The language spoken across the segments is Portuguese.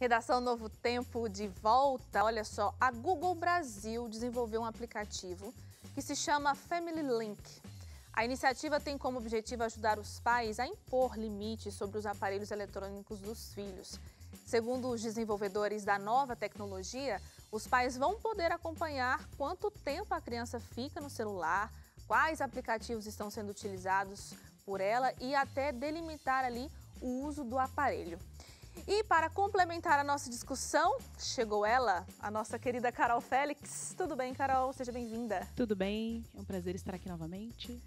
Redação Novo Tempo de volta. Olha só, a Google Brasil desenvolveu um aplicativo que se chama Family Link. A iniciativa tem como objetivo ajudar os pais a impor limites sobre os aparelhos eletrônicos dos filhos. Segundo os desenvolvedores da nova tecnologia, os pais vão poder acompanhar quanto tempo a criança fica no celular, quais aplicativos estão sendo utilizados por ela e até delimitar ali o uso do aparelho. E para complementar a nossa discussão, chegou ela, a nossa querida Carol Félix. Tudo bem, Carol? Seja bem-vinda. Tudo bem, é um prazer estar aqui novamente.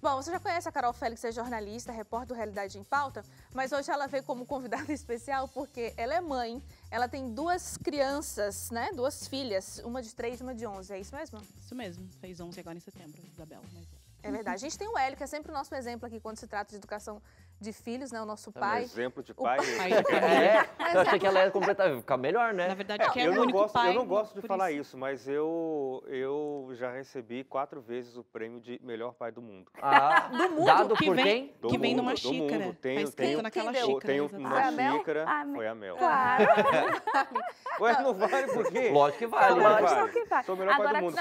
Bom, você já conhece a Carol Félix, é jornalista, repórter do Realidade em Pauta, mas hoje ela veio como convidada especial porque ela é mãe, ela tem duas crianças, né? Duas filhas, uma de três e uma de onze é isso mesmo? Isso mesmo, fez onze agora em setembro, Isabela. Mas... É, é verdade. A gente tem o Hélio, que é sempre o nosso exemplo aqui quando se trata de educação de filhos, né? O nosso é pai. Um exemplo de pai. pai. Tá é, eu achei que ela ia completar, ficar melhor, né? Na verdade, não, é, que é o único gosto, pai. Eu não gosto de falar isso. isso, mas eu, eu já recebi quatro vezes o prêmio de melhor pai do mundo. Ah, do mundo? Dado que por vem, quem? Do que mundo, vem numa xícara. Do mundo. Tenho, tá tenho, naquela xícara. Tenho uma xícara. Ah, foi a Mel. Claro. Ué, não vale por quê? Lógico que vale. Lógico que vale. Sou melhor pai do mundo.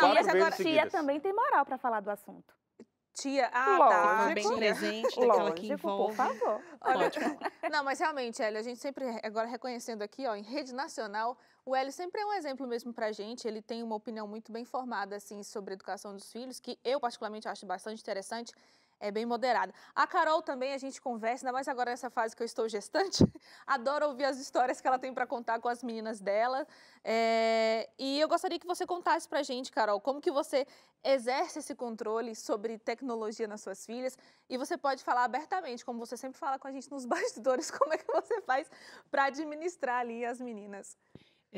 e tia é também tem moral para falar do assunto tia. Ah, tá, Lógico. tá. Bem presente, daquela Lógico, que envolve. Por favor. Olha, não, mas realmente, Hélio, a gente sempre, agora reconhecendo aqui, ó, em rede nacional, o Hélio sempre é um exemplo mesmo pra gente. Ele tem uma opinião muito bem formada, assim, sobre a educação dos filhos, que eu particularmente acho bastante interessante é bem moderada. A Carol também, a gente conversa, ainda mais agora nessa fase que eu estou gestante, adoro ouvir as histórias que ela tem para contar com as meninas dela. É... E eu gostaria que você contasse para a gente, Carol, como que você exerce esse controle sobre tecnologia nas suas filhas e você pode falar abertamente, como você sempre fala com a gente nos bastidores, como é que você faz para administrar ali as meninas.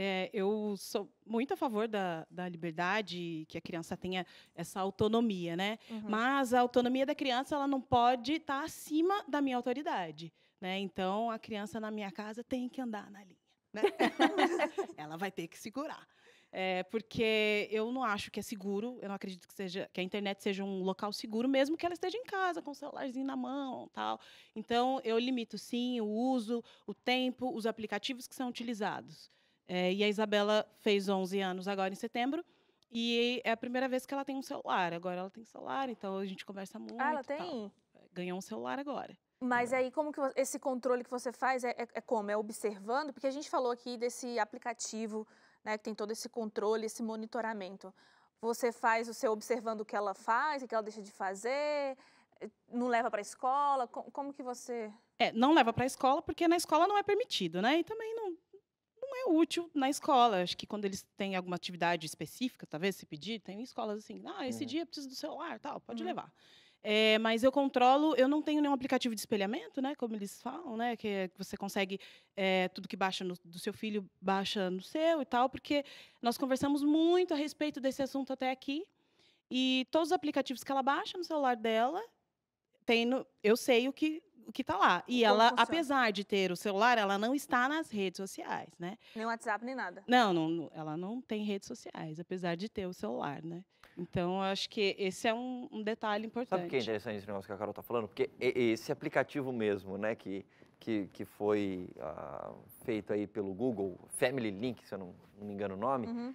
É, eu sou muito a favor da, da liberdade, que a criança tenha essa autonomia, né? Uhum. Mas a autonomia da criança ela não pode estar tá acima da minha autoridade, né? Então a criança na minha casa tem que andar na linha, né? ela vai ter que segurar. É, porque eu não acho que é seguro, eu não acredito que seja que a internet seja um local seguro, mesmo que ela esteja em casa, com o celularzinho na mão tal. Então, eu limito sim o uso, o tempo, os aplicativos que são utilizados. É, e a Isabela fez 11 anos agora em setembro. E é a primeira vez que ela tem um celular. Agora ela tem celular, então a gente conversa muito. Ah, ela tem? Tal. É, ganhou um celular agora. Mas aí, como que esse controle que você faz é, é, é, como? É observando? Porque a gente falou aqui desse aplicativo, né, que tem todo esse controle, esse monitoramento. Você faz o seu observando o que ela faz, o que ela deixa de fazer, é, não leva para a escola? Como, como que você. É, não leva para a escola, porque na escola não é permitido, né? E também não, é útil na escola. Acho que quando eles têm alguma atividade específica, talvez se pedir, tem escolas assim, ah, esse uhum. dia eu preciso do celular, tal, pode uhum. levar. É, mas eu controlo, eu não tenho nenhum aplicativo de espelhamento, né? Como eles falam, né? Que é, você consegue é, tudo que baixa no, do seu filho baixa no seu e tal, porque nós conversamos muito a respeito desse assunto até aqui. E todos os aplicativos que ela baixa no celular dela, tem no, eu sei o que que tá lá. E Como ela, funciona? apesar de ter o celular, ela não está nas redes sociais, né? Nem WhatsApp, nem nada. Não, não ela não tem redes sociais, apesar de ter o celular, né? Então, acho que esse é um, um detalhe importante. Sabe o que é interessante esse negócio que a Carol tá falando? Porque esse aplicativo mesmo, né, que, que, que foi uh, feito aí pelo Google, Family Link, se eu não, não me engano o nome... Uhum.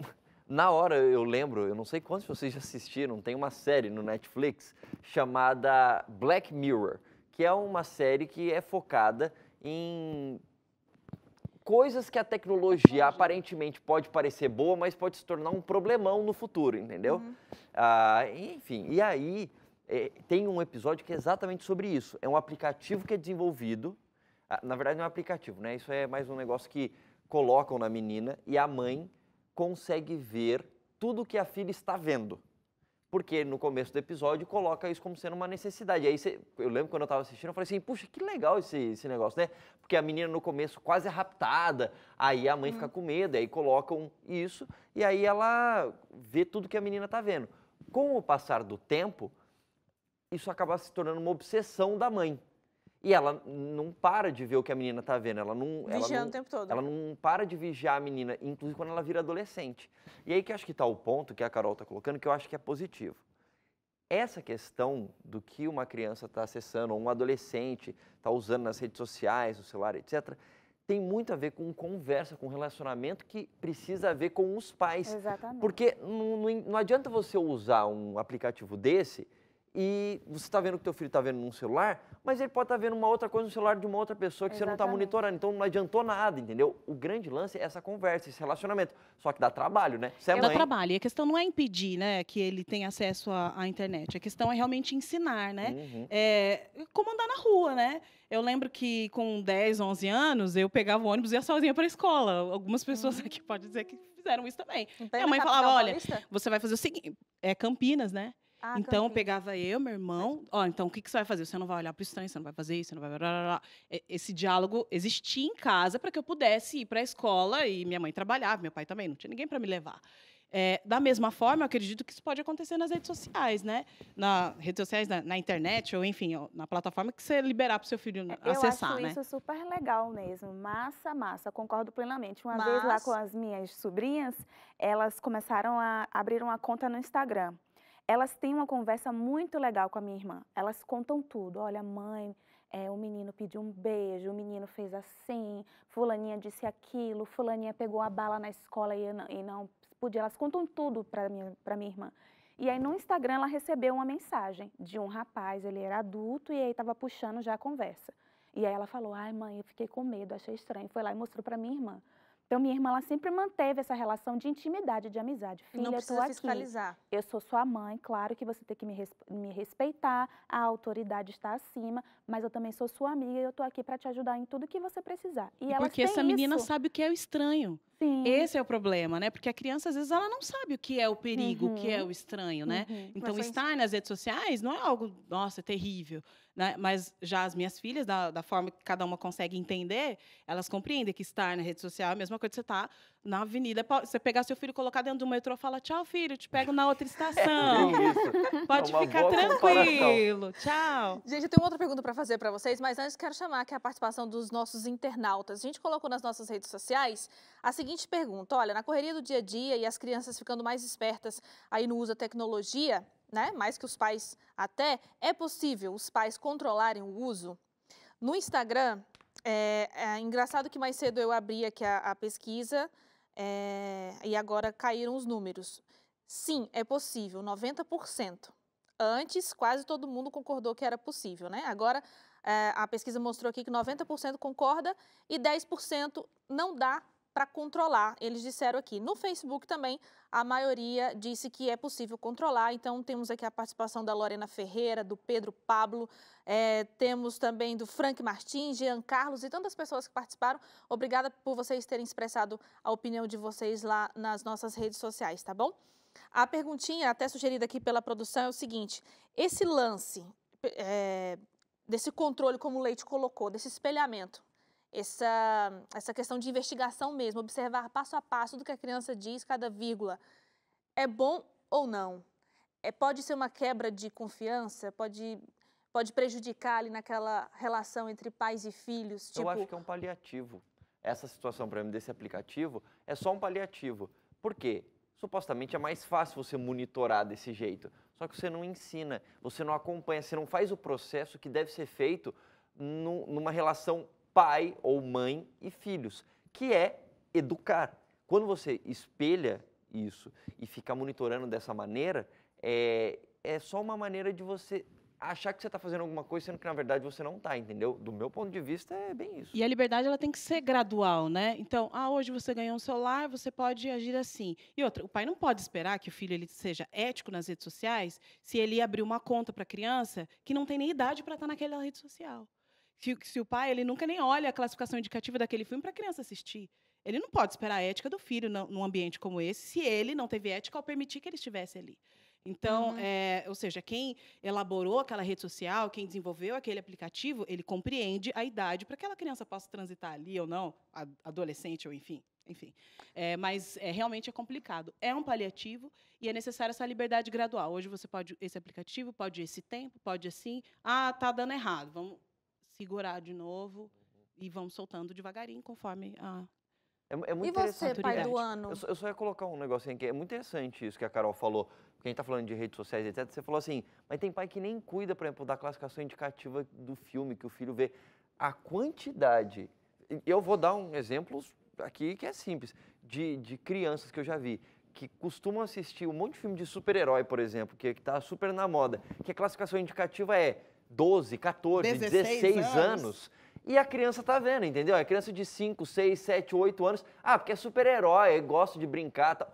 Na hora eu lembro, eu não sei quantos de vocês já assistiram, tem uma série no Netflix chamada Black Mirror que é uma série que é focada em coisas que a tecnologia aparentemente pode parecer boa, mas pode se tornar um problemão no futuro, entendeu? Uhum. Ah, enfim, e aí é, tem um episódio que é exatamente sobre isso. É um aplicativo que é desenvolvido, ah, na verdade não é um aplicativo, né? Isso é mais um negócio que colocam na menina e a mãe consegue ver tudo que a filha está vendo porque no começo do episódio coloca isso como sendo uma necessidade. aí você, eu lembro quando eu estava assistindo, eu falei assim, puxa, que legal esse, esse negócio, né? Porque a menina no começo quase é raptada, aí a mãe hum. fica com medo, aí colocam isso, e aí ela vê tudo que a menina está vendo. Com o passar do tempo, isso acaba se tornando uma obsessão da mãe. E ela não para de ver o que a menina tá vendo. Ela não. Vigiando ela não, o tempo todo. Ela não para de vigiar a menina, inclusive quando ela vira adolescente. E aí que acho que tá o ponto que a Carol tá colocando, que eu acho que é positivo. Essa questão do que uma criança está acessando, ou um adolescente está usando nas redes sociais, no celular, etc., tem muito a ver com conversa, com relacionamento que precisa ver com os pais. Exatamente. Porque não, não, não adianta você usar um aplicativo desse e você está vendo o que teu filho está vendo num celular, mas ele pode estar tá vendo uma outra coisa no celular de uma outra pessoa que Exatamente. você não está monitorando. Então não adiantou nada, entendeu? O grande lance é essa conversa, esse relacionamento. Só que dá trabalho, né? Você é dá é mãe... trabalho. E a questão não é impedir, né, que ele tenha acesso à, à internet. A questão é realmente ensinar, né? Uhum. É, como andar na rua, né? Eu lembro que com 10, 11 anos, eu pegava o ônibus e ia sozinha para a escola. Algumas pessoas uhum. aqui podem dizer que fizeram isso também. Minha mãe falava, olha, você vai fazer o seguinte... É Campinas, né? Ah, então pegava eu, meu irmão, ó, oh, então o que, que você vai fazer? Você não vai olhar para o estranho, você não vai fazer isso, você não vai. Blá, blá, blá. Esse diálogo existia em casa para que eu pudesse ir para a escola e minha mãe trabalhava, meu pai também, não tinha ninguém para me levar. É, da mesma forma, eu acredito que isso pode acontecer nas redes sociais, né? Na redes sociais, na, na internet, ou enfim, na plataforma que você liberar para o seu filho é, acessar, né? Eu acho né? isso super legal mesmo. Massa, massa. Concordo plenamente. Uma Mas... vez lá com as minhas sobrinhas, elas começaram a abrir uma conta no Instagram elas têm uma conversa muito legal com a minha irmã. Elas contam tudo. Olha, mãe, é, o menino pediu um beijo, o menino fez assim, fulaninha disse aquilo, fulaninha pegou a bala na escola e não, e não podia. Elas contam tudo para minha, minha irmã. E aí no Instagram ela recebeu uma mensagem de um rapaz, ele era adulto e aí estava puxando já a conversa. E aí ela falou, ai mãe, eu fiquei com medo, achei estranho. Foi lá e mostrou para minha irmã. Então, minha irmã, ela sempre manteve essa relação de intimidade, de amizade. Filha, não precisa eu tô aqui. fiscalizar. Eu sou sua mãe, claro que você tem que me, res me respeitar, a autoridade está acima, mas eu também sou sua amiga e eu tô aqui para te ajudar em tudo que você precisar. E, e ela Porque essa menina isso. sabe o que é o estranho. Sim. Esse é o problema, né? Porque a criança, às vezes, ela não sabe o que é o perigo, uhum. o que é uhum. o estranho, né? Uhum. Então, estar nas redes sociais não é algo, nossa, é terrível. Né? Mas já as minhas filhas, da, da forma que cada uma consegue entender, elas compreendem que estar na rede social é a mesma coisa que você estar tá na avenida. É você pegar seu filho, colocar dentro do metrô, fala tchau, filho, te pego na outra estação. É Pode é ficar tranquilo. Tchau. Gente, eu tenho outra pergunta para fazer para vocês, mas antes quero chamar aqui a participação dos nossos internautas. A gente colocou nas nossas redes sociais a seguinte pergunta: olha, na correria do dia a dia e as crianças ficando mais espertas aí no uso da tecnologia, né? Mais que os pais até, é possível os pais controlarem o uso? No Instagram, é, é engraçado que mais cedo eu abri aqui a, a pesquisa é, e agora caíram os números. Sim, é possível, 90%. Antes, quase todo mundo concordou que era possível, né? Agora, é, a pesquisa mostrou aqui que 90% concorda e 10% não dá para controlar, eles disseram aqui. No Facebook também, a maioria disse que é possível controlar, então temos aqui a participação da Lorena Ferreira, do Pedro Pablo, é, temos também do Frank Martins, Jean Carlos e tantas pessoas que participaram. Obrigada por vocês terem expressado a opinião de vocês lá nas nossas redes sociais, tá bom? A perguntinha, até sugerida aqui pela produção, é o seguinte: esse lance é, desse controle, como o Leite colocou, desse espelhamento, essa, essa questão de investigação mesmo, observar passo a passo do que a criança diz, cada vírgula. É bom ou não? É, pode ser uma quebra de confiança? Pode, pode prejudicar ali naquela relação entre pais e filhos? Tipo... Eu acho tipo que é um paliativo. Essa situação, para mim, desse aplicativo é só um paliativo. Por quê? Supostamente é mais fácil você monitorar desse jeito. Só que você não ensina, você não acompanha, você não faz o processo que deve ser feito numa relação pai ou mãe e filhos, que é educar. Quando você espelha isso e fica monitorando dessa maneira, é, é só uma maneira de você achar que você está fazendo alguma coisa, sendo que na verdade você não está, entendeu? Do meu ponto de vista é bem isso. E a liberdade ela tem que ser gradual, né? Então, ah, hoje você ganhou um celular, você pode agir assim. E outra, o pai não pode esperar que o filho ele seja ético nas redes sociais se ele abrir uma conta para criança que não tem nem idade para estar tá naquela rede social se o pai ele nunca nem olha a classificação indicativa daquele filme para a criança assistir. Ele não pode esperar a ética do filho num ambiente como esse, se ele não teve ética ao permitir que ele estivesse ali. Então, uhum. é, ou seja, quem elaborou aquela rede social, quem desenvolveu aquele aplicativo, ele compreende a idade para que aquela criança possa transitar ali ou não, adolescente ou enfim. Enfim, é, mas é, realmente é complicado. É um paliativo e é necessária essa liberdade gradual. Hoje você pode esse aplicativo, pode esse tempo, pode assim. Ah, tá dando errado. Vamos segurar de novo e vão soltando devagarinho conforme a. É, é muito e você, pai do ano? Eu só, eu só ia colocar um negocinho aqui. É muito interessante isso que a Carol falou. Porque a gente tá falando de redes sociais, etc. Você falou assim, mas tem pai que nem cuida, por exemplo, da classificação indicativa do filme que o filho vê. A quantidade. Eu vou dar um exemplo aqui que é simples, de, de crianças que eu já vi que costumam assistir um monte de filme de super-herói, por exemplo, que está super na moda, que a classificação indicativa é 12, 14, 16, 16 anos. anos. E a criança tá vendo, entendeu? A criança de 5, 6, 7, 8 anos. Ah, porque é super-herói, gosta de brincar. e Tal.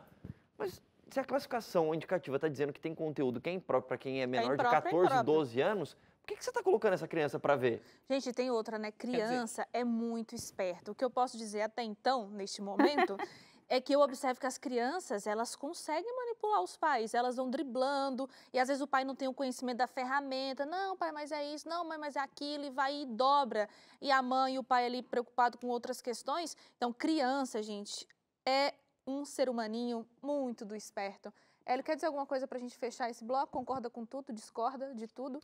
Mas se a classificação indicativa tá dizendo que tem conteúdo que é impróprio pra quem é, é menor é de 14, é 12 anos, por que, que você está colocando essa criança para ver? Gente, tem outra, né? Criança dizer... é muito esperta. O que eu posso dizer até então, neste momento, é que eu observo que as crianças, elas conseguem manipular os pais, elas vão driblando, e às vezes o pai não tem o conhecimento da ferramenta, não, pai, mas é isso, não, mãe, mas é aquilo, e vai e dobra. E a mãe e o pai ali preocupado com outras questões. Então, criança, gente, é um ser humaninho muito do esperto. ele quer dizer alguma coisa para a gente fechar esse bloco? Concorda com tudo? Discorda de tudo?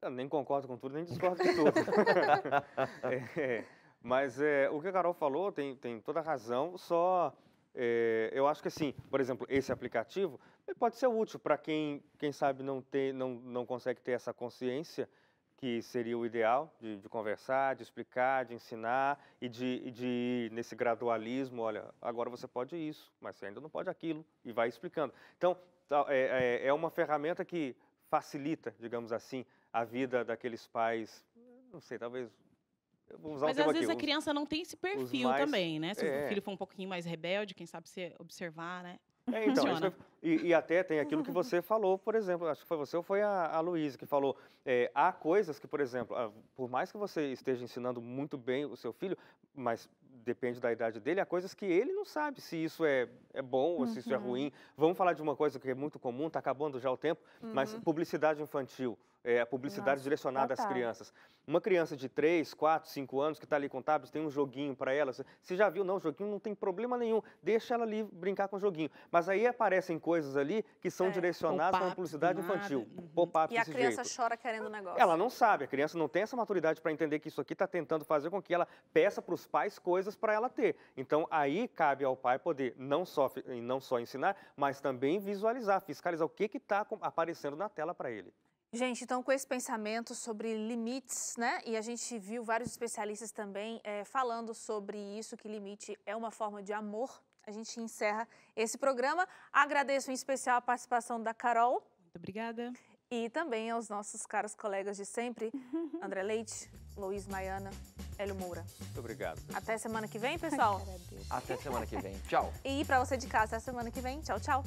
Eu nem concordo com tudo, nem discordo de tudo. é, mas é, o que a Carol falou tem, tem toda razão, só é, eu acho que assim, por exemplo, esse aplicativo pode ser útil para quem, quem sabe, não, ter, não, não consegue ter essa consciência que seria o ideal de, de, conversar, de explicar, de ensinar e de, de ir nesse gradualismo, olha, agora você pode isso, mas você ainda não pode aquilo, e vai explicando. Então, é, é, é uma ferramenta que facilita, digamos assim, a vida daqueles pais, não sei, talvez mas às vezes a criança não tem esse perfil mais, também, né? Se é, o filho for um pouquinho mais rebelde, quem sabe você observar, né? É, então, é, e, e, até tem aquilo que você falou, por exemplo, acho que foi você ou foi a, a Luísa que falou. É, há coisas que, por exemplo, por mais que você esteja ensinando muito bem o seu filho, mas depende da idade dele, há coisas que ele não sabe se isso é, é bom ou uhum. se isso é uhum. ruim. Vamos falar de uma coisa que é muito comum, está acabando já o tempo, uhum. mas publicidade infantil, é, a publicidade Nossa, direcionada total. às crianças. Uma criança de 3, 4, 5 anos que está ali com tablet, tem um joguinho para ela. Você já viu? Não, o joguinho não tem problema nenhum. Deixa ela ali brincar com o joguinho. Mas aí aparecem coisas ali que são é, direcionadas para a publicidade infantil. Uhum. Pop-up E a criança jeito. chora querendo o negócio. Ela não sabe. A criança não tem essa maturidade para entender que isso aqui está tentando fazer com que ela peça para os pais coisas para ela ter. Então, aí cabe ao pai poder não só, não só ensinar, mas também visualizar, fiscalizar o que está aparecendo na tela para ele. Gente, então com esse pensamento sobre limites, né? E a gente viu vários especialistas também é, falando sobre isso, que limite é uma forma de amor. A gente encerra esse programa. Agradeço em especial a participação da Carol. Muito obrigada. E também aos nossos caros colegas de sempre, André Leite, Luiz Maiana, Hélio Moura. Muito obrigado. Pessoal. Até semana que vem, pessoal. Ai, até semana que vem. Tchau. E para você de casa, até semana que vem. Tchau, tchau.